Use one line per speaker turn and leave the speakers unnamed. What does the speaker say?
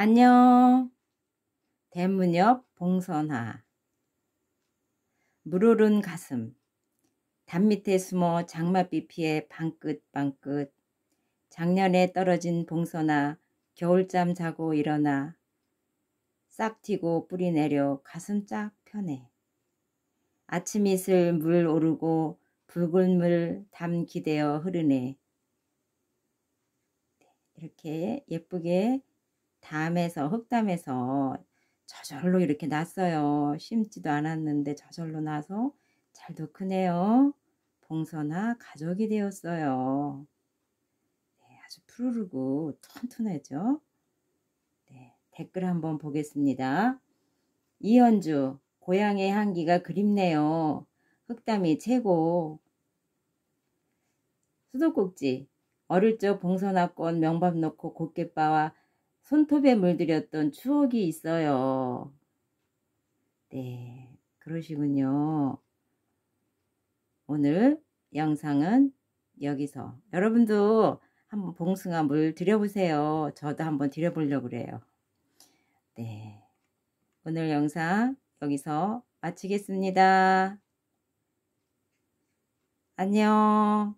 안녕. 대문 옆 봉선화. 물오른 가슴. 담 밑에 숨어 장맛비 피에 방긋방긋. 작년에 떨어진 봉선화. 겨울잠 자고 일어나. 싹 튀고 뿌리 내려 가슴 쫙 편해. 아침 이슬 물 오르고 붉은 물 담 기대어 흐르네. 이렇게 예쁘게 담에서 흙담에서 저절로 이렇게 났어요. 심지도 않았는데 저절로 나서 잘도 크네요. 봉선아 가족이 되었어요. 네, 아주 푸르르고 튼튼하죠. 네, 댓글 한번 보겠습니다. 이현주 고향의 향기가 그립네요. 흑담이 최고. 수도꼭지 어릴 적 봉선아권 명밥 넣고 곱게빠와 손톱에 물들였던 추억이 있어요. 네, 그러시군요. 오늘 영상은 여기서 여러분도 한번 봉숭아 물 드려보세요. 저도 한번 드려보려고 그래요. 네, 오늘 영상 여기서 마치겠습니다. 안녕.